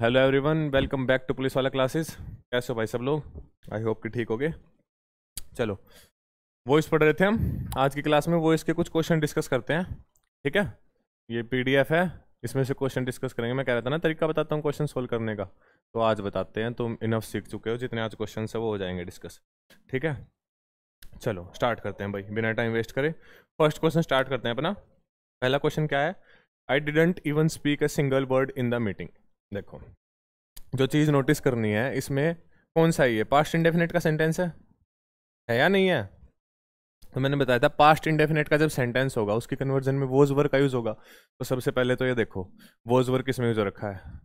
hello everyone welcome back to police वाला classes कैसे हो भाई सब लोग आई होप कि ठीक हो गए चलो वॉइस पढ़ रहे थे हम आज की क्लास में वॉइस के कुछ क्वेश्चन डिस्कस करते हैं ठीक है ये पीडीएफ है इसमें से क्वेश्चन डिस्कस करेंगे मैं कह रहा था ना तरीका बताता हूँ क्वेश्चन सोल्व करने का तो आज बताते हैं तुम इनफ सीख चुके हो जितने आज क्वेश्चन है वो हो जाएंगे डिस्कस ठीक है चलो स्टार्ट करते हैं भाई बिना टाइम वेस्ट करें फर्स्ट क्वेश्चन स्टार्ट करते हैं अपना पहला क्वेश्चन क्या है I didn't even speak a single word in the meeting देखो जो चीज़ नोटिस करनी है इसमें कौन सा ये पास्ट इंडेफिनेट का सेंटेंस है है या नहीं है तो मैंने बताया था पास्ट इंडेफिनेट का जब सेंटेंस होगा उसकी कन्वर्जन में वोज वर्क का यूज़ होगा तो सबसे पहले तो ये देखो वोज वर्क किस यूज़ रखा है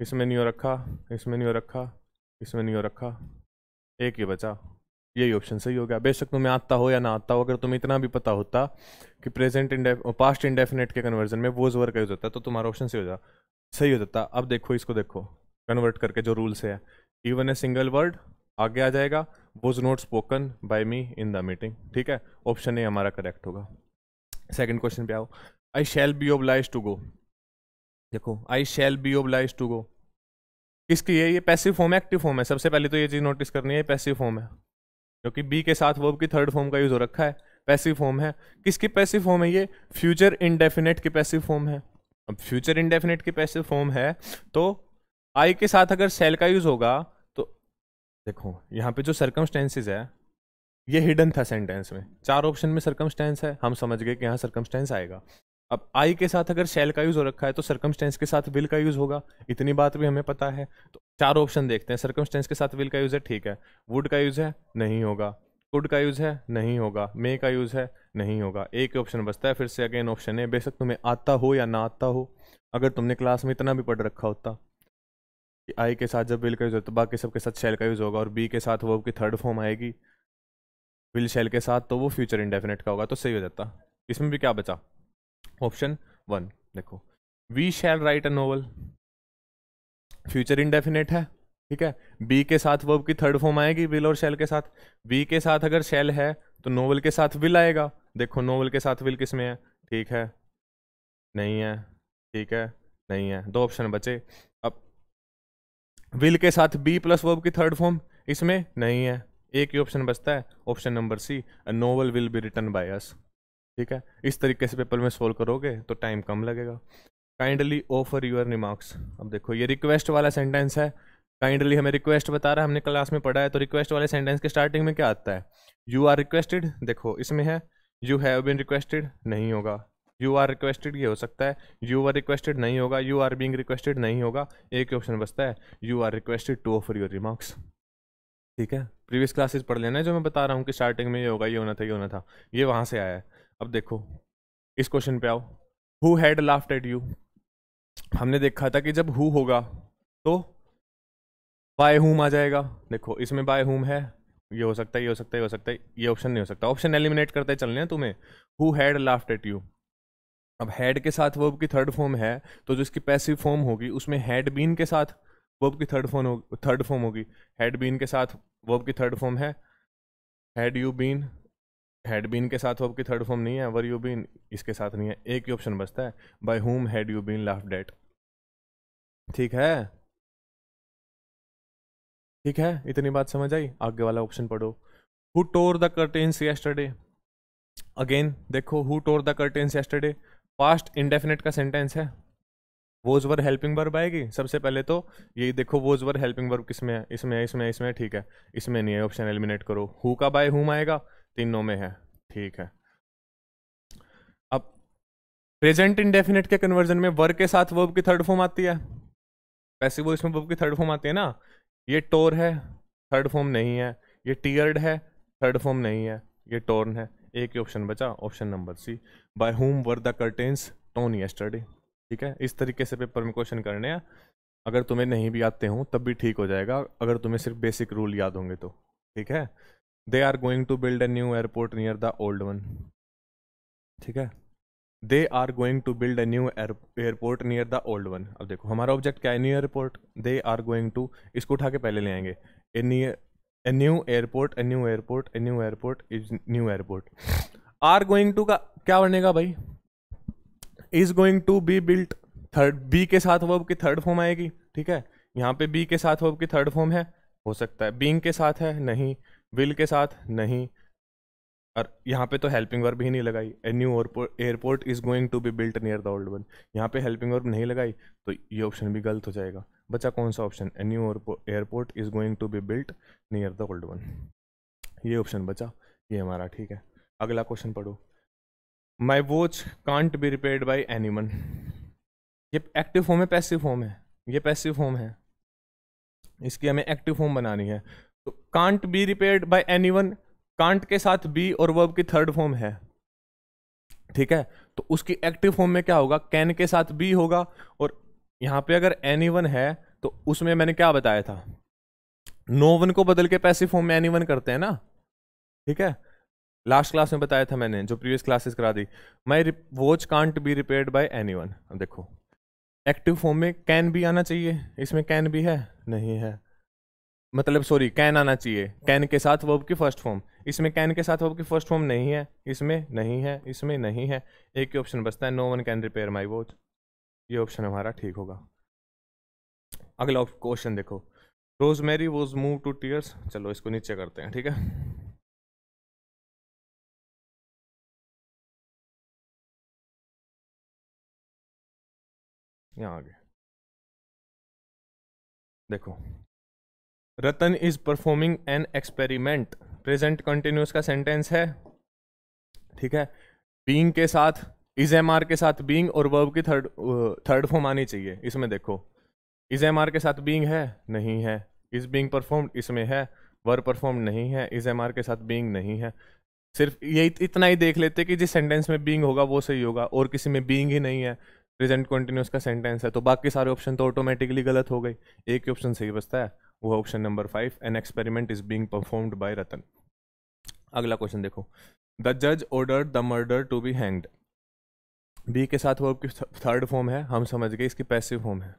इसमें नहीं हो रखा इसमें नहीं हो रखा इसमें नहीं हो रखा एक ही बचा यही ऑप्शन सही हो गया बेशक तुम्हें आता हो या ना आता हो अगर तुम्हें इतना भी पता होता कि प्रेजेंट इंडे पास्ट इंडेफिनेट के कन्वर्जन में वोज वर्क यूज़ होता है तो तुम्हारा ऑप्शन सही हो जाता सही हो जाता अब देखो इसको देखो कन्वर्ट करके जो रूल्स है इवन ए सिंगल वर्ड आगे आ जाएगा was not spoken by me in the meeting ठीक है ऑप्शन ए हमारा करेक्ट होगा सेकंड क्वेश्चन पे आओ I shall be obliged to go देखो I shall be obliged to go किसकी है ये पैसिव फॉर्म है एक्टिव फॉर्म है सबसे पहले तो ये चीज़ नोटिस करनी है पैसिव फॉर्म है क्योंकि बी के साथ वर्ब की थर्ड फॉर्म का यूज़ हो रखा है पैसिव फॉर्म है किसकी पैसिव फॉर्म है ये फ्यूचर इनडेफिनेट की पैसिव फॉर्म है अब फ्यूचर इंडेफिनेट के पैसे फॉर्म है तो आई के साथ अगर सेल का यूज़ होगा तो देखो यहाँ पे जो सर्कमस्टेंसेज है ये हिडन था सेंटेंस में चार ऑप्शन में सर्कमस्टेंस है हम समझ गए कि यहाँ सर्कमस्टेंस आएगा अब आई के साथ अगर सेल का यूज़ हो रखा है तो सर्कमस्टेंस के साथ विल का यूज़ होगा इतनी बात भी हमें पता है तो चार ऑप्शन देखते हैं सर्कमस्टेंस के साथ विल का यूज़ है ठीक है वुड का यूज़ है नहीं होगा कुड का यूज़ है नहीं होगा मे का यूज़ है नहीं होगा एक ही ऑप्शन बचता है फिर से अगेन ऑप्शन है बेशक तुम्हें आता हो या ना आता हो अगर तुमने क्लास में इतना भी पढ़ रखा होता कि आई के साथ जब विल का यूज़ होता तो बाकी सबके साथ शेल का यूज़ होगा और बी के साथ वो की थर्ड फॉर्म आएगी विल शेल के साथ तो वो फ्यूचर इंडेफिनेट का होगा तो सही हो जाता इसमें भी क्या बचा ऑप्शन वन देखो we shall write a novel future indefinite है ठीक है बी के साथ वर्ब की थर्ड फॉर्म आएगी विल और शेल के साथ बी के साथ अगर शेल है तो नोवल के साथ विल आएगा देखो नोवल के साथ विल किस में है ठीक है नहीं है ठीक है नहीं है दो ऑप्शन बचे अब विल के साथ बी प्लस वर्ब की थर्ड फॉर्म इसमें नहीं है एक ही ऑप्शन बचता है option number C novel will be written by us ठीक है इस तरीके से पेपर में सोल्व करोगे तो टाइम कम लगेगा काइंडली ऑफर यूर रिमार्क्स अब देखो ये रिक्वेस्ट वाला सेंटेंस है काइंडली हमें रिक्वेस्ट बता रहा है हमने क्लास में पढ़ा है तो रिक्वेस्ट वाले सेंटेंस के स्टार्टिंग में क्या आता है यू आर रिक्वेस्टेड देखो इसमें है यू हैव बिन रिक्वेस्टेड नहीं होगा यू आर रिक्वेस्टेड ये हो सकता है यू आर रिक्वेस्टेड नहीं होगा यू आर बींग रिक्वेस्टेड नहीं होगा एक ऑप्शन बचता है you are requested to offer your remarks ठीक है प्रीवियस क्लासेस पढ़ लेना है जो मैं बता रहा हूँ कि स्टार्टिंग में ये होगा ये होना था ये होना था ये वहाँ से आया है अब देखो इस क्वेश्चन पे आओ who had laughed at you हमने देखा था कि जब हु होगा तो बाय होम आ जाएगा देखो इसमें बाय होम है ये हो सकता है ये हो सकता है ये हो सकता है ये ऑप्शन नहीं हो सकता ऑप्शन एलिमिनेट करते चलने हैं तुम्हें who had laughed at you अब हैड के साथ वर्ब की थर्ड फॉर्म है तो जो इसकी पैसिव फॉर्म होगी उसमें हैड बीन के साथ वर्ब की थर्ड फॉर्म होगी थर्ड फॉर्म होगी हैड बीन के साथ वर्ब की थर्ड फॉर्म है had you been had been के साथ वर्ब की थर्ड फॉर्म नहीं है वर यू बीन इसके साथ नहीं है एक ही ऑप्शन बचता है by whom had you been laughed at ठीक है ठीक है इतनी बात समझ आई आगे वाला ऑप्शन पढ़ो who tore the curtains yesterday again देखो who tore the curtains yesterday past indefinite का सेंटेंस है वोज वर हेल्पिंग वर्ब आएगी सबसे पहले तो यही देखो वोज वर हेल्पिंग वर्ब किसमें है इसमें है इसमें इसमें ठीक है इसमें नहीं है ऑप्शन एलिमिनेट करो हु का बाय हुम आएगा तीनों में है ठीक है अब प्रेजेंट इंडेफिनेट के कन्वर्जन में वर्ग के साथ वर्ब की थर्ड फॉर्म आती है वैसे वो इसमें वर्ब की थर्ड फॉर्म आती है ना ये टोर है थर्ड फॉर्म नहीं है ये टीयर्ड है थर्ड फॉर्म नहीं है ये टोर्न है एक ही ऑप्शन बचा option number C by whom were the curtains torn yesterday ठीक है इस तरीके से पेपर में क्वेश्चन करने हैं अगर तुम्हें नहीं भी आते हों तब भी ठीक हो जाएगा अगर तुम्हें सिर्फ बेसिक रूल याद होंगे तो ठीक है they are going to build a new airport near the old one ठीक है they are going to build a new airport near the old one अब देखो हमारा ऑब्जेक्ट क्या है new airport they are going to इसको उठा के पहले ले आएंगे a near a new airport a new airport a new airport is new airport are going to का क्या बनेगा भाई is going to be built third B के साथ वर्ब की थर्ड फॉर्म आएगी ठीक है यहाँ पे बी के साथ वर्ब की थर्ड फॉर्म है हो सकता है बींग के साथ है नहीं विल के साथ नहीं और यहाँ पे तो हेल्पिंग वर्ब ही नहीं लगाई a new airport is going to be built near the old one यहाँ पे हेल्पिंग वर्ब नहीं लगाई तो ये ऑप्शन भी गलत हो जाएगा बचा कौन सा option a new airport is going to be built near the old one ये ऑप्शन बचा ये हमारा ठीक है अगला क्वेश्चन पढ़ो my watch can't be repaired by one ये एक्टिव फॉर्म है पैसिव फॉर्म है ये पैसिव फॉर्म है इसकी हमें एक्टिव फॉर्म बनानी है तो can't be by any one can't के साथ बी और वर्ब की थर्ड फॉर्म है ठीक है तो उसकी एक्टिव फॉर्म में क्या होगा कैन के साथ बी होगा और यहाँ पे अगर एनी वन है तो उसमें मैंने क्या बताया था नो वन को बदल के पैसे फॉर्म में एनी वन करते हैं ना ठीक है लास्ट क्लास में बताया था मैंने जो प्रीवियस क्लासेस करा दी my watch can't be repair by any one देखो एक्टिव फॉर्म में कैन भी आना चाहिए इसमें कैन भी है नहीं है मतलब सॉरी कैन आना चाहिए कैन के साथ वर्ब की फर्स्ट फॉर्म इसमें कैन के साथ होप फर्स्ट फॉर्म नहीं है इसमें नहीं है इसमें नहीं है एक ही ऑप्शन बचता है no one can repair my watch ये ऑप्शन हमारा ठीक होगा अगला क्वेश्चन देखो Rosemary was move to tears चलो इसको नीचे करते हैं ठीक है यहाँ आगे देखो Ratan is performing an experiment present continuous का सेंटेंस है ठीक है बींग के साथ इज एम आर के साथ बींग और वर्ब की थर्ड थर्ड फॉर्म आनी चाहिए इसमें देखो इज एम आर के साथ बींग है नहीं है इज बींग परफॉर्म इसमें है वर्ब परफॉर्म नहीं है इज एम आर के साथ बींग नहीं है सिर्फ ये इतना ही देख लेते कि जिस सेंटेंस में बींग होगा वो सही होगा और किसी में बींग ही नहीं है प्रेजेंट कंटिन्यूस का सेंटेंस है तो बाकी सारे ऑप्शन तो ऑटोमेटिकली गलत हो गई एक ही ऑप्शन सही बचता है वो option number five an experiment is being performed by Ratan अगला क्वेश्चन देखो द जज order the murder to be hanged B के साथ वर्ब की थर्ड फॉर्म है हम समझ गए इसकी पैसिव फॉर्म है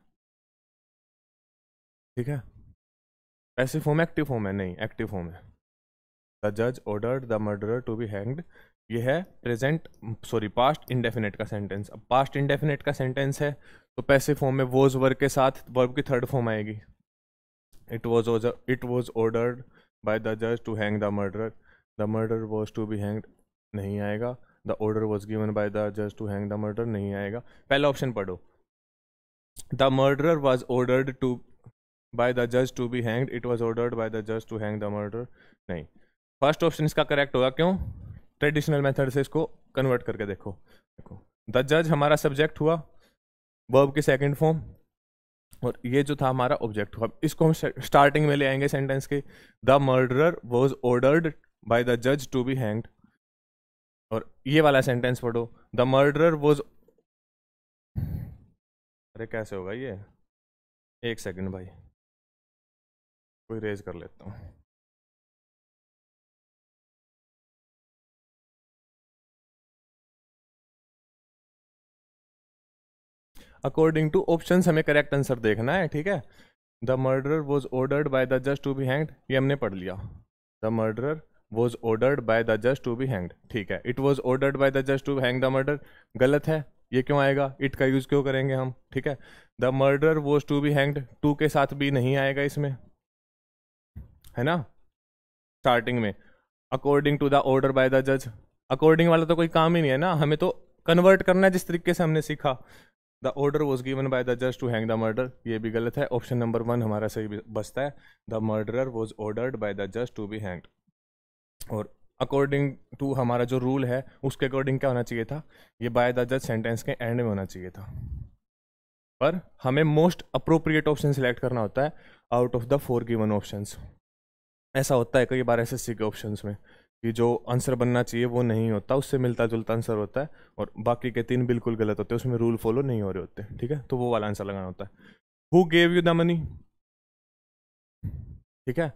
ठीक है पैसिव फॉर्म एक्टिव फॉर्म है नहीं एक्टिव फॉर्म है द जज order the murder to be hanged यह है प्रेजेंट सॉरी पास्ट इंडेफिनेट का सेंटेंस अब पास्ट इंडेफिनेट का सेंटेंस है तो पैसिव फॉर्म में वोज वर्ग के साथ वर्ब की थर्ड फॉर्म आएगी it was it was ordered by the जज to hang the murder the murder was to be hanged नहीं आएगा the order was given by the जज टू हैंग द मर्डर नहीं आएगा पहला ऑप्शन पढ़ो the murder was ordered to bye the जज to be hanged it was ordered by the जज to hang the murder नहीं फर्स्ट ऑप्शन इसका correct होगा क्यों ट्रेडिशनल मेथड से इसको कन्वर्ट करके देखो देखो द जज हमारा सब्जेक्ट हुआ वर्ब की सेकंड फॉर्म और ये जो था हमारा ऑब्जेक्ट हुआ इसको हम स्टार्टिंग में ले आएंगे सेंटेंस के the murder was ordered by the जज टू बी हैंग्ड और ये वाला सेंटेंस पढ़ो द मर्डर वॉज अरे कैसे होगा ये एक सेकंड भाई कोई रेज कर लेता हूँ अकॉर्डिंग टू ऑप्शन हमें करेक्ट आंसर देखना है ठीक है the murder was ordered by the जज टू बी हैंग्ड ये हमने पढ़ लिया the murder was ordered by the judge to be hanged ठीक है it was ordered by the judge to hang the murder गलत है ये क्यों आएगा इट का यूज़ क्यों करेंगे हम ठीक है the murder was to be hanged to के साथ भी नहीं आएगा इसमें है ना स्टार्टिंग में according to the order by the जज अकॉर्डिंग वाला तो कोई काम ही नहीं है ना हमें तो कन्वर्ट करना है जिस तरीके से हमने सीखा the order was given by the जज टू हैंग द मर्डर ये भी गलत है ऑप्शन नंबर वन हमारा सही बचता है the murder was ordered by the जज टू बी हैंग्ड और अकॉर्डिंग टू हमारा जो रूल है उसके अकॉर्डिंग क्या होना चाहिए था ये बाय द जज सेंटेंस के एंड में होना चाहिए था पर हमें मोस्ट अप्रोप्रिएट ऑप्शन सिलेक्ट करना होता है out of the four given option ऐसा होता है कई बार एस के ऑप्शन में कि जो आंसर बनना चाहिए वो नहीं होता उससे मिलता जुलता आंसर होता है और बाकी के तीन बिल्कुल गलत होते हैं उसमें रूल फॉलो नहीं हो रहे होते ठीक है तो वो वाला आंसर लगाना होता है who gave you the money ठीक है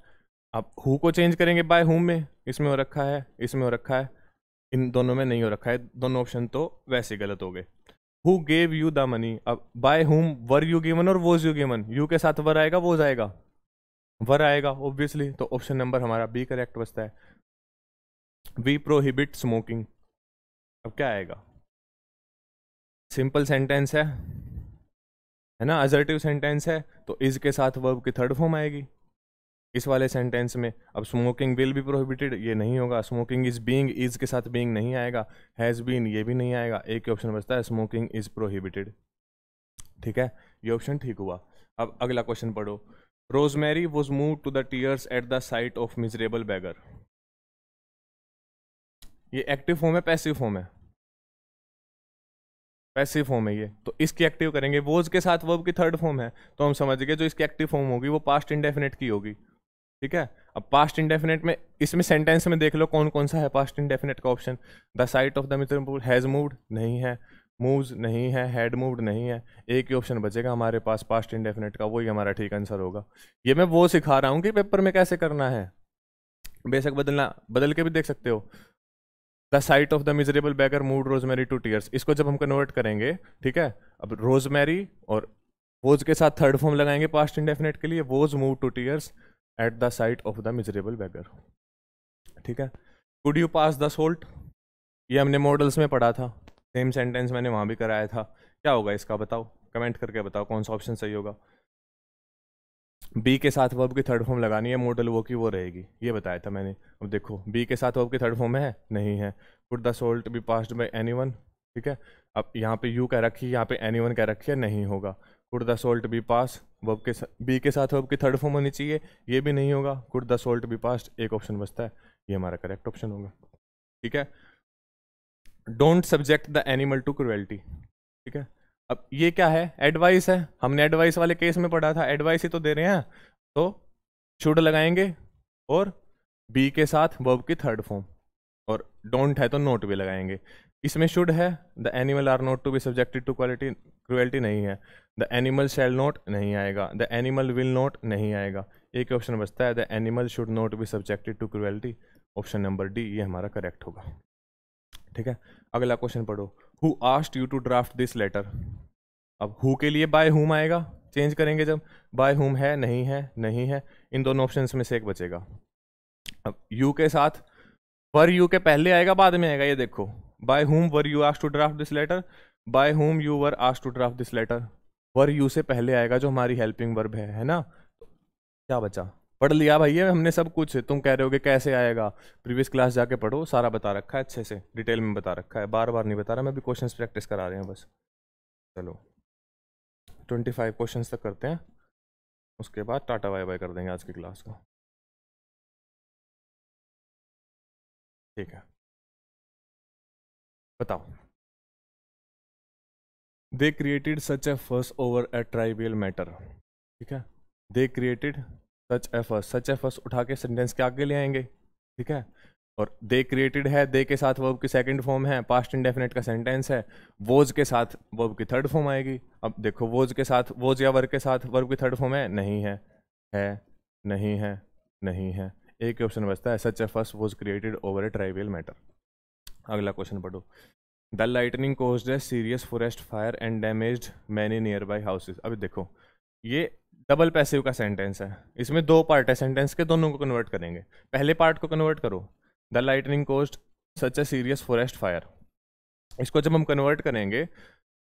अब हु को चेंज करेंगे बाय हु में इसमें हो रखा है इसमें हो रखा है इन दोनों में नहीं हो रखा है दोनों ऑप्शन तो वैसे गलत हो गए who gave you the money अब by whom were you given और वोज यू गिवन यू के साथ वर आएगा वोज आएगा वर आएगा ऑब्वियसली तो ऑप्शन नंबर हमारा बी करेक्ट बचता है वी प्रोहिबिट स्मोकिंग अब क्या आएगा सिंपल सेंटेंस है है ना अजर्टिव सेंटेंस है तो इज के साथ वर्ब की थर्ड फॉर्म आएगी इस वाले सेंटेंस में अब स्मोकिंग विल भी प्रोहिबिटेड ये नहीं होगा स्मोकिंग इज बीइंग इज के साथ बीइंग नहीं आएगा हैज़ बीन ये भी नहीं आएगा एक ही ऑप्शन बचता है स्मोकिंग इज प्रोहिबिटेड ठीक है ये ऑप्शन ठीक हुआ अब अगला क्वेश्चन पढ़ो Rosemary was move to the tears at the sight of miserable beggar ये एक्टिव फॉर्म है पैसिव फॉर्म है पैसिव फॉर्म है ये तो इसकी एक्टिव करेंगे वोज के साथ वर्ब की थर्ड फॉर्म है तो हम समझ गए जो इसकी एक्टिव फॉर्म होगी वो पास्ट इंडेफिनेट की होगी ठीक है अब पास्ट इंडेफिनेट में इसमें सेंटेंस में देख लो कौन कौन सा है पास्ट इंडेफिनेट का option the sight of the मित्र हैज़ मूव्ड नहीं है मूव्स नहीं है हेड मूव्ड नहीं है एक ही ऑप्शन बचेगा हमारे पास पास्ट इंडेफिनेट का वही हमारा ठीक आंसर होगा ये मैं वो सिखा रहा हूँ कि पेपर में कैसे करना है बेशक बदलना बदल के भी देख सकते हो the sight of the miserable beggar moved Rosemary to tears इसको जब हम कन्वर्ट करेंगे ठीक है अब रोजमेरी और वोज के साथ थर्ड फॉर्म लगाएंगे पास्ट इंडेफिनेट के लिए was move to tears at the sight of the miserable beggar ठीक है could you pass the salt ये हमने मॉडल्स में पढ़ा था सेम सेंटेंस मैंने वहाँ भी कराया था क्या होगा इसका बताओ कमेंट करके बताओ कौन सा ऑप्शन सही होगा बी के साथ वर्ब की थर्ड फॉर्म लगानी है मॉडल वो की वो रहेगी ये बताया था मैंने अब देखो बी के साथ वर्ब की थर्ड फॉर्म है नहीं है could the salt be passed by any one ठीक है अब यहाँ पे यू कह रखी है यहाँ पे एनी वन कह रखी है नहीं होगा could the salt be pass verb के साथ बी के साथ वर्ब की थर्ड फॉर्म होनी चाहिए ये भी नहीं होगा could the salt be pass एक ऑप्शन बचता है ये हमारा करेक्ट ऑप्शन होगा ठीक है don't subject the animal to cruelty ठीक है अब ये क्या है एडवाइस है हमने एडवाइस वाले केस में पढ़ा था एडवाइस ही तो दे रहे हैं तो शुड लगाएंगे और बी के साथ वर्ब की थर्ड फॉर्म और डोंट है तो नोट भी लगाएंगे इसमें शुड है the animal are not to be subjected to quality cruelty नहीं है द एनिमल शेल नॉट नहीं आएगा द एनिमल विल नॉट नहीं आएगा एक ऑप्शन बचता है the animal should not be subjected to cruelty option number D ये हमारा करेक्ट होगा ठीक है अगला क्वेश्चन पढ़ो who asked you to draft this letter अब हु के लिए बाय हुम आएगा चेंज करेंगे जब बाय हुम है नहीं है नहीं है इन दोनों ऑप्शन में से एक बचेगा अब यू के साथ पर यू के पहले आएगा बाद में आएगा ये देखो by whom were you asked to draft this letter by whom you were asked to draft this letter were you से पहले आएगा जो हमारी हेल्पिंग वर्ब है है ना क्या बचा पढ़ लिया भाई हमने सब कुछ तुम कह रहे हो कि कैसे आएगा प्रीवियस क्लास जाके पढ़ो सारा बता रखा है अच्छे से डिटेल में बता रखा है बार बार नहीं बता रहा मैं भी क्वेश्चन प्रैक्टिस करा रहे हैं बस चलो ट्वेंटी फाइव क्वेश्चन तक करते हैं उसके बाद टाटा बाय बाय कर देंगे आज की क्लास को ठीक है बताओ they created such a fuss over a trivial matter ठीक है they created such a fuss such a fuss उठा के सेंटेंस के आगे ले आएंगे ठीक है और दे क्रिएटेड है दे के साथ वर्ब की सेकंड फॉर्म है पास्ट इंडेफिनेट का सेंटेंस है वोज के साथ वर्ब की थर्ड फॉर्म आएगी अब देखो वोज के साथ वोज या वर्ग के साथ वर्ब की थर्ड फॉर्म है नहीं है है नहीं है नहीं है एक ऑप्शन बचता है such a fuss was created over a trivial matter अगला क्वेश्चन पढ़ो द लाइटनिंग कोज है serious forest fire and damage many nearby houses अभी देखो ये डबल पैसिव का सेंटेंस है इसमें दो पार्ट है सेंटेंस के दोनों को कन्वर्ट करेंगे पहले पार्ट को कन्वर्ट करो the lightning caused such a serious forest fire इसको जब हम कन्वर्ट करेंगे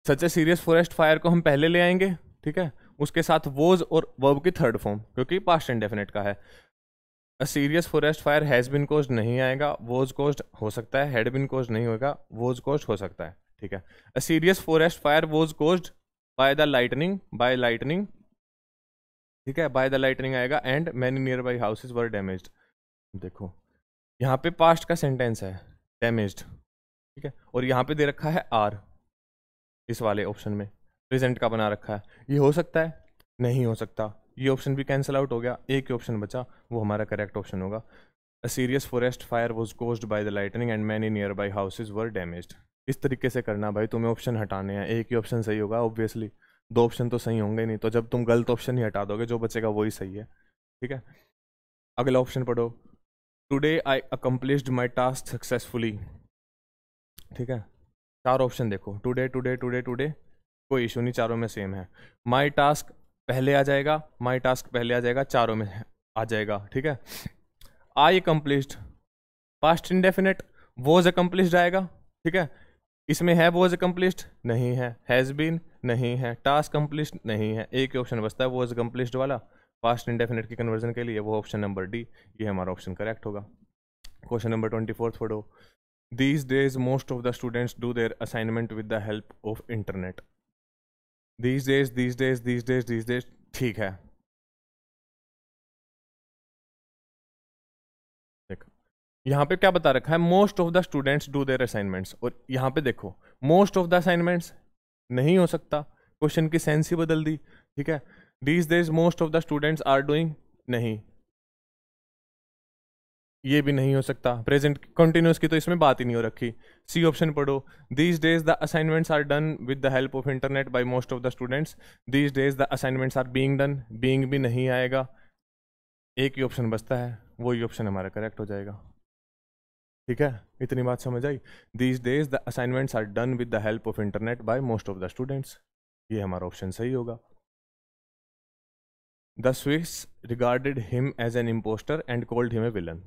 such a serious forest fire को हम पहले ले आएंगे ठीक है उसके साथ वोज और वर्ब की थर्ड फॉर्म क्योंकि पास्ट इंडेफिनेट का है a serious forest fire has been caused नहीं आएगा वोज कोज हो सकता है हैड बिन कोज नहीं होगा वोज कोज हो सकता है ठीक है a serious forest fire was caused by the lightning by lightning ठीक है बाय द लाइटनिंग आएगा and many nearby houses were damage देखो यहाँ पे पास्ट का सेंटेंस है डैमेज ठीक है और यहाँ पे दे रखा है आर इस वाले ऑप्शन में प्रेजेंट का बना रखा है ये हो सकता है नहीं हो सकता ये ऑप्शन भी कैंसिल आउट हो गया एक ही ऑप्शन बचा वो हमारा करेक्ट ऑप्शन होगा a serious forest fire was caused by the lightning and many nearby houses were damage इस तरीके से करना भाई तुम्हें ऑप्शन हटाने हैं एक ही ऑप्शन सही होगा ऑब्वियसली दो ऑप्शन तो सही होंगे नहीं तो जब तुम गलत ऑप्शन ही हटा दोगे जो बचेगा वही सही है ठीक है अगला ऑप्शन पढ़ो today I accomplished my task successfully ठीक है चार ऑप्शन देखो टुडे टुडे टुडे टुडे कोई इशू नहीं चारों में सेम है माई टास्क पहले आ जाएगा माई टास्क पहले आ जाएगा चारों में आ जाएगा ठीक है I accomplished past indefinite was accomplished आएगा ठीक है इसमें है वोज अकम्प्लिश्ड नहीं है हैज़ बीन नहीं है टास्क कम्प्लिश्ड नहीं है एक ही ऑप्शन बचता है वोज अकम्प्लिश्ड वाला पास्ट इंडेफिनेट के कन्वर्जन के लिए वो ऑप्शन नंबर डी ये हमारा ऑप्शन करेक्ट होगा क्वेश्चन नंबर ट्वेंटी फोर्थ फोटो these days most of the students do their assignment with the help of internet these days these days these days these days ठीक है यहाँ पे क्या बता रखा है most of the students do their assignments और यहाँ पे देखो मोस्ट ऑफ द असाइनमेंट्स नहीं हो सकता क्वेश्चन की सेंस ही बदल दी ठीक है these days most of the students are doing नहीं ये भी नहीं हो सकता प्रेजेंट कंटिन्यूस की तो इसमें बात ही नहीं हो रखी सी ऑप्शन पढ़ो these days the assignments are done with the help of internet by most of the students these days the assignments are being done being भी नहीं आएगा एक ही ऑप्शन बचता है वो ही ऑप्शन हमारा करेक्ट हो जाएगा ठीक है इतनी बात समझ आई these days the assignments are done with the help of internet by most of the students ये हमारा ऑप्शन सही होगा the Swiss regarded him as an impostor and called him a villain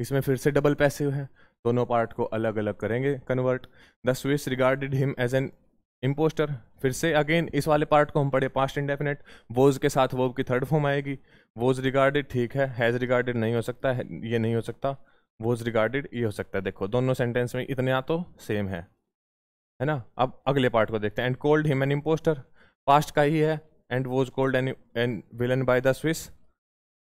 इसमें फिर से डबल पैसिव है दोनों part को अलग अलग करेंगे convert the Swiss regarded him as an impostor फिर से अगेन इस वाले पार्ट को हम पढ़े पास्ट इंडेफिनेट वोज के साथ वो की थर्ड फॉर्म आएगी वोज रिगार्डेड ठीक है हैज़ रिगार्डेड नहीं हो सकता है ये नहीं हो सकता वोज रिगार्डेड ये हो सकता है देखो दोनों सेंटेंस में इतने तो सेम है है ना अब अगले पार्ट को देखते हैं and called him an impostor past का ही है and was called an an villain by the Swiss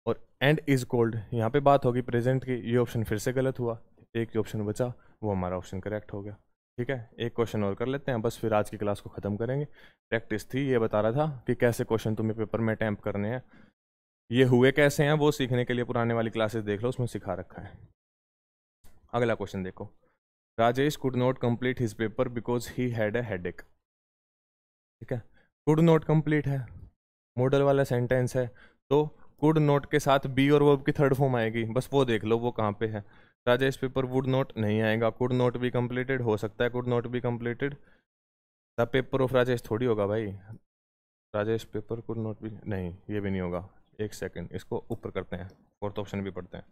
और एंड इज़ कोल्ड यहाँ पे बात होगी प्रेजेंट की ये ऑप्शन फिर से गलत हुआ एक ही ऑप्शन बचा वो हमारा ऑप्शन करेक्ट हो गया ठीक है एक क्वेश्चन और कर लेते हैं बस फिर आज की क्लास को ख़त्म करेंगे प्रैक्टिस थी ये बता रहा था कि कैसे क्वेश्चन तुम्हें पेपर में अटैम्प करने हैं ये हुए कैसे हैं वो सीखने के लिए पुराने वाली क्लासेस देख लो उसमें सिखा रखा है अगला क्वेश्चन देखो Rajesh could not complete his paper because he had a head ठीक है कुड नॉट कम्प्लीट है मॉडल वाला सेंटेंस है तो कुड नोट के साथ बी और वर्ब की थर्ड फॉर्म आएगी बस वो देख लो वो कहाँ पे है राजा इस पेपर वुड नोट नहीं आएगा कुड नोट भी कम्प्लीटेड हो सकता है कुड नोट भी completed the paper of Rajesh थोड़ी होगा भाई राजेश पेपर कुड नोट भी नहीं ये भी नहीं होगा एक सेकेंड इसको ऊपर करते हैं फोर्थ ऑप्शन भी पढ़ते हैं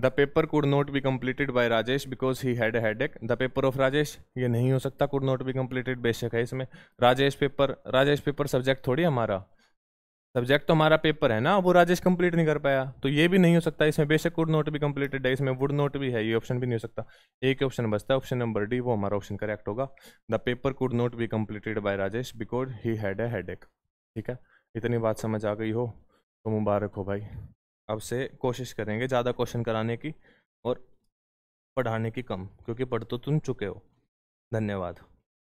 the paper could not be completed by Rajesh because he had headache the paper of Rajesh ये नहीं हो सकता कुड नॉट बी कम्प्लीटेड बेशक है इसमें Rajesh paper Rajesh paper subject थोड़ी हमारा सब्जेक्ट तो हमारा पेपर है ना वो राजेश कंप्लीट नहीं कर पाया तो ये भी नहीं हो सकता इसमें बेशक कुड नॉट भी कम्प्लीटेड है इसमें वुड नॉट भी है ये ऑप्शन भी नहीं हो सकता एक ऑप्शन बचता है ऑप्शन नंबर डी वो हमारा ऑप्शन करेक्ट होगा the paper could not be completed by Rajesh because he had a head ठीक है इतनी बात समझ आ गई हो तो मुबारक हो भाई अब से कोशिश करेंगे ज़्यादा क्वेश्चन कराने की और पढ़ाने की कम क्योंकि पढ़ तो तुम चुके हो धन्यवाद